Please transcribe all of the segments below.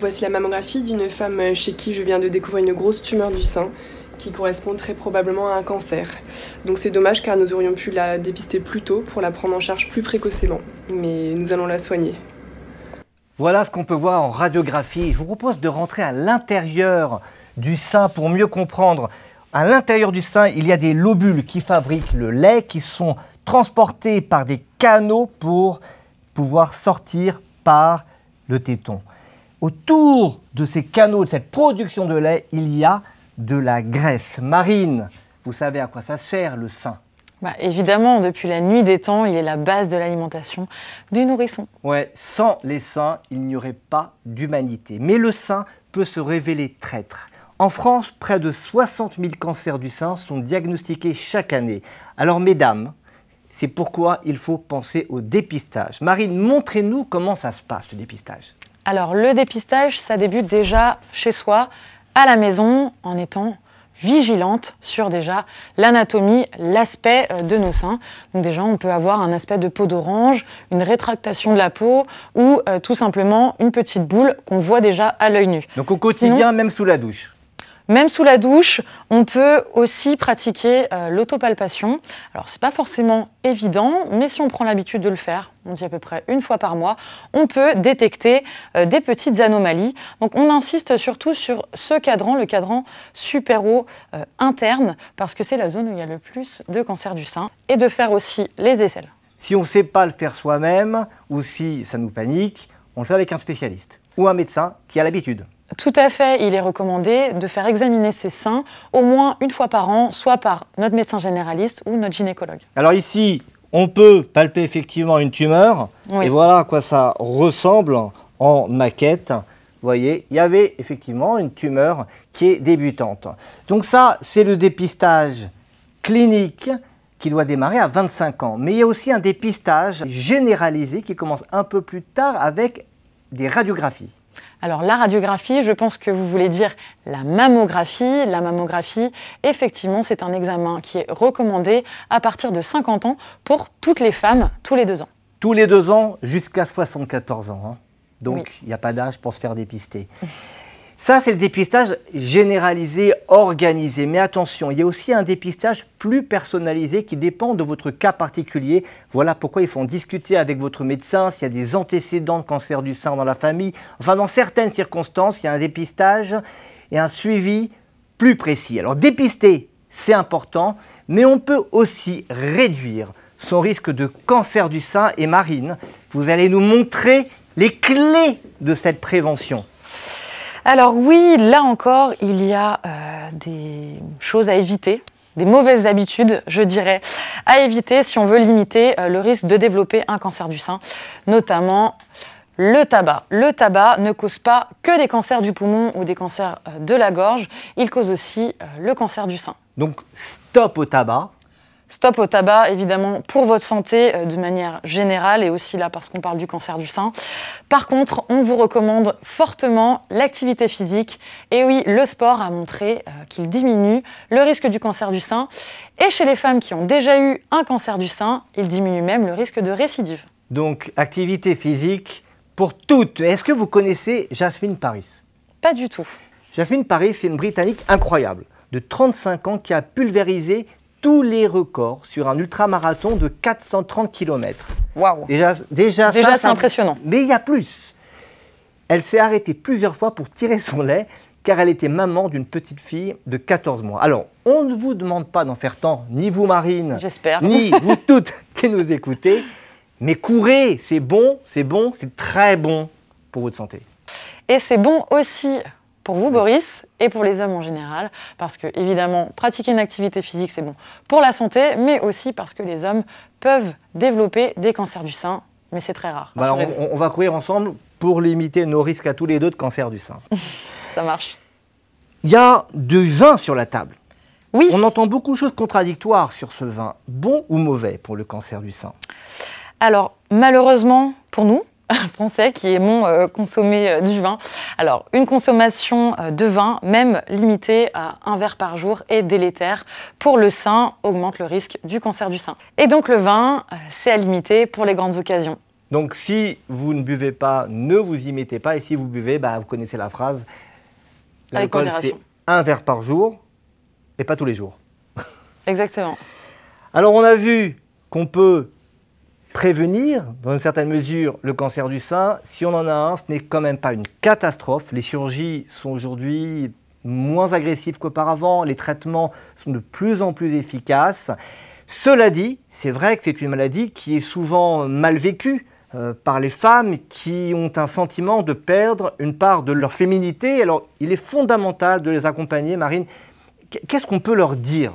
Voici la mammographie d'une femme chez qui je viens de découvrir une grosse tumeur du sein qui correspond très probablement à un cancer. Donc c'est dommage car nous aurions pu la dépister plus tôt pour la prendre en charge plus précocement. Mais nous allons la soigner. Voilà ce qu'on peut voir en radiographie. Je vous propose de rentrer à l'intérieur du sein pour mieux comprendre. À l'intérieur du sein, il y a des lobules qui fabriquent le lait, qui sont transportés par des canaux pour pouvoir sortir par le téton autour de ces canaux, de cette production de lait, il y a de la graisse marine. Vous savez à quoi ça sert le sein bah, évidemment, depuis la nuit des temps, il est la base de l'alimentation du nourrisson. Ouais, sans les seins, il n'y aurait pas d'humanité. Mais le sein peut se révéler traître. En France, près de 60 000 cancers du sein sont diagnostiqués chaque année. Alors, mesdames, c'est pourquoi il faut penser au dépistage. Marine, montrez-nous comment ça se passe, le dépistage. Alors le dépistage, ça débute déjà chez soi, à la maison, en étant vigilante sur déjà l'anatomie, l'aspect euh, de nos seins. Donc déjà, on peut avoir un aspect de peau d'orange, une rétractation de la peau ou euh, tout simplement une petite boule qu'on voit déjà à l'œil nu. Donc au quotidien, même sous la douche même sous la douche, on peut aussi pratiquer euh, l'autopalpation. Alors n'est pas forcément évident, mais si on prend l'habitude de le faire, on dit à peu près une fois par mois, on peut détecter euh, des petites anomalies. Donc on insiste surtout sur ce cadran, le cadran supéro euh, interne, parce que c'est la zone où il y a le plus de cancer du sein, et de faire aussi les aisselles. Si on ne sait pas le faire soi-même, ou si ça nous panique, on le fait avec un spécialiste, ou un médecin qui a l'habitude. Tout à fait, il est recommandé de faire examiner ses seins au moins une fois par an, soit par notre médecin généraliste ou notre gynécologue. Alors ici, on peut palper effectivement une tumeur, et voilà à quoi ça ressemble en maquette. Vous voyez, il y avait effectivement une tumeur qui est débutante. Donc ça, c'est le dépistage clinique qui doit démarrer à 25 ans. Mais il y a aussi un dépistage généralisé qui commence un peu plus tard avec des radiographies. Alors la radiographie, je pense que vous voulez dire la mammographie. La mammographie, effectivement, c'est un examen qui est recommandé à partir de 50 ans pour toutes les femmes tous les deux ans. Tous les deux ans jusqu'à 74 ans. Hein. Donc il n'y a pas d'âge pour se faire dépister. Ça, c'est le dépistage généralisé, organisé. Mais attention, il y a aussi un dépistage plus personnalisé qui dépend de votre cas particulier. Voilà pourquoi il faut en discuter avec votre médecin s'il y a des antécédents de cancer du sein dans la famille. Enfin, dans certaines circonstances, il y a un dépistage et un suivi plus précis. Alors, dépister, c'est important, mais on peut aussi réduire son risque de cancer du sein. Et Marine, vous allez nous montrer les clés de cette prévention. Alors oui, là encore, il y a euh, des choses à éviter des mauvaises habitudes, je dirais, à éviter si on veut limiter euh, le risque de développer un cancer du sein, notamment le tabac. Le tabac ne cause pas que des cancers du poumon ou des cancers euh, de la gorge, il cause aussi le cancer du sein. Donc stop au tabac, Stop au tabac, évidemment, pour votre santé euh, de manière générale et aussi là parce qu'on parle du cancer du sein. Par contre, on vous recommande fortement l'activité physique. Et oui, le sport a montré euh, qu'il diminue le risque du cancer du sein. Et chez les femmes qui ont déjà eu un cancer du sein, il diminue même le risque de récidive. Donc, activité physique pour toutes. Est-ce que vous connaissez Jasmine Paris Pas du tout. Jasmine Paris, c'est une Britannique incroyable de 35 ans qui a pulvérisé tous les records sur un ultramarathon de 430 km. Waouh Déjà, déjà, c'est impressionnant. Mais il y a plus. Elle s'est arrêtée plusieurs fois pour tirer son lait car elle était maman d'une petite fille de 14 mois. Alors, on ne vous demande pas d'en faire tant, ni vous Marine, ni vous toutes qui nous écoutez, mais courez, c'est bon, c'est bon, c'est très bon pour votre santé. Et c'est bon aussi pour vous, Boris, et pour les hommes en général, parce que évidemment, pratiquer une activité physique, c'est bon pour la santé, mais aussi parce que les hommes peuvent développer des cancers du sein, mais c'est très rare. Bah on, on, va courir ensemble pour limiter nos risques à tous les deux de cancer du sein. Ça marche. Il y a du vin sur la table. Oui. On entend beaucoup de choses contradictoires sur ce vin, bon ou mauvais pour le cancer du sein. Alors, malheureusement pour nous, français qui est mon euh, consommer euh, du vin. Alors, une consommation euh, de vin, même limitée à un verre par jour, est délétère pour le sein, augmente le risque du cancer du sein. Et donc le vin, c'est à limiter pour les grandes occasions. Donc si vous ne buvez pas, ne vous y mettez pas. Et si vous buvez, bah, vous connaissez la phrase, l'alcool c'est un verre par jour et pas tous les jours. Exactement. Alors on a vu qu'on peut prévenir, dans une certaine mesure, le cancer du sein. Si on en a un, ce n'est quand même pas une catastrophe. Les chirurgies sont aujourd'hui moins agressives qu'auparavant, les traitements sont de plus en plus efficaces. Cela dit, c'est vrai que c'est une maladie qui est souvent mal vécue euh, par les femmes qui ont un sentiment de perdre une part de leur féminité. Alors, il est fondamental de les accompagner, Marine. Qu'est-ce qu'on peut leur dire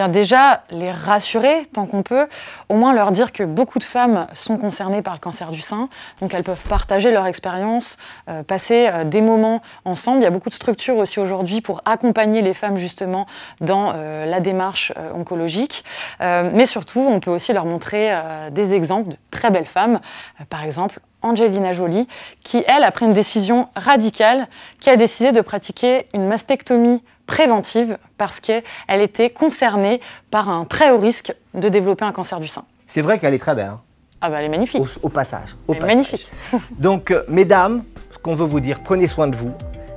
eh déjà, les rassurer tant qu'on peut, au moins leur dire que beaucoup de femmes sont concernées par le cancer du sein, donc elles peuvent partager leur expérience, euh, passer euh, des moments ensemble. Il y a beaucoup de structures aussi aujourd'hui pour accompagner les femmes justement dans euh, la démarche oncologique, mais surtout on peut aussi leur montrer des exemples de très belles femmes, par exemple Angelina Jolie, qui, elle, a pris une décision radicale, qui a décidé de pratiquer une mastectomie préventive parce qu'elle était concernée par un très haut risque de développer un cancer du sein. C'est vrai qu'elle est très belle. Hein. ah bah elle est magnifique. Au, passage. elle Est magnifique. Donc, euh, mesdames, ce qu'on veut vous dire, prenez soin de vous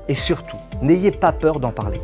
et surtout, n'ayez pas peur d'en parler.